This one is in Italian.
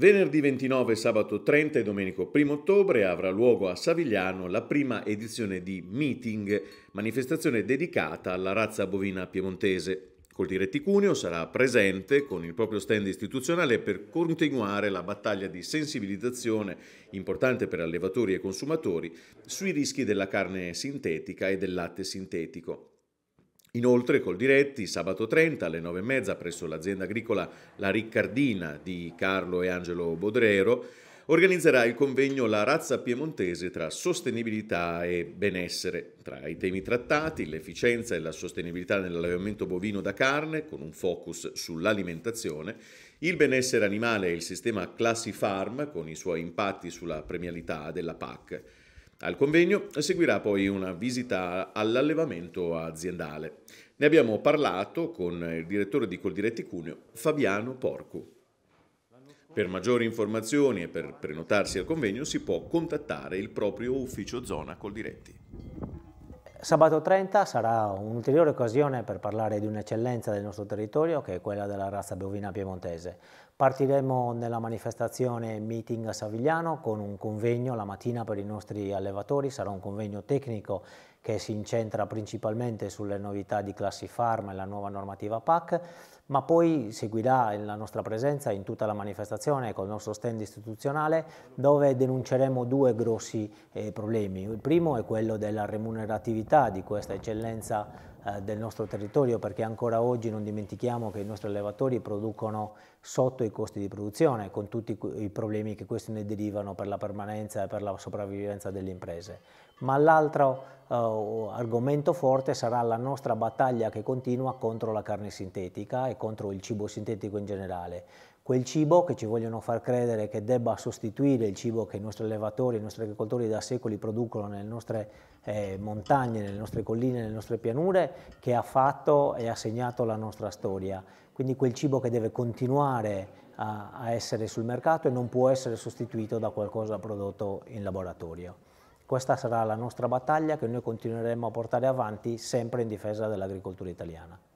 Venerdì 29, sabato 30 e domenico 1 ottobre avrà luogo a Savigliano la prima edizione di Meeting, manifestazione dedicata alla razza bovina piemontese. Col diretti Cuneo sarà presente con il proprio stand istituzionale per continuare la battaglia di sensibilizzazione importante per allevatori e consumatori sui rischi della carne sintetica e del latte sintetico. Inoltre col diretti sabato 30 alle 9.30 presso l'azienda agricola La Riccardina di Carlo e Angelo Bodrero organizzerà il convegno La razza piemontese tra sostenibilità e benessere. Tra i temi trattati, l'efficienza e la sostenibilità nell'allevamento bovino da carne, con un focus sull'alimentazione, il benessere animale e il sistema Classifarm, con i suoi impatti sulla premialità della PAC. Al convegno seguirà poi una visita all'allevamento aziendale. Ne abbiamo parlato con il direttore di Coldiretti Cuneo, Fabiano Porcu. Per maggiori informazioni e per prenotarsi al convegno si può contattare il proprio ufficio zona Coldiretti. Sabato 30 sarà un'ulteriore occasione per parlare di un'eccellenza del nostro territorio che è quella della razza bovina piemontese. Partiremo nella manifestazione Meeting a Savigliano con un convegno la mattina per i nostri allevatori, sarà un convegno tecnico che si incentra principalmente sulle novità di Classifarm e la nuova normativa PAC ma poi seguirà la nostra presenza in tutta la manifestazione con il nostro stand istituzionale dove denunceremo due grossi eh, problemi. Il primo è quello della remuneratività di questa eccellenza eh, del nostro territorio perché ancora oggi non dimentichiamo che i nostri allevatori producono sotto i costi di produzione con tutti i problemi che questi ne derivano per la permanenza e per la sopravvivenza delle imprese. Ma l'altro eh, argomento forte sarà la nostra battaglia che continua contro la carne sintetica e contro il cibo sintetico in generale quel cibo che ci vogliono far credere che debba sostituire il cibo che i nostri allevatori, i nostri agricoltori da secoli producono nelle nostre eh, montagne, nelle nostre colline, nelle nostre pianure, che ha fatto e ha segnato la nostra storia. Quindi quel cibo che deve continuare a, a essere sul mercato e non può essere sostituito da qualcosa prodotto in laboratorio. Questa sarà la nostra battaglia che noi continueremo a portare avanti sempre in difesa dell'agricoltura italiana.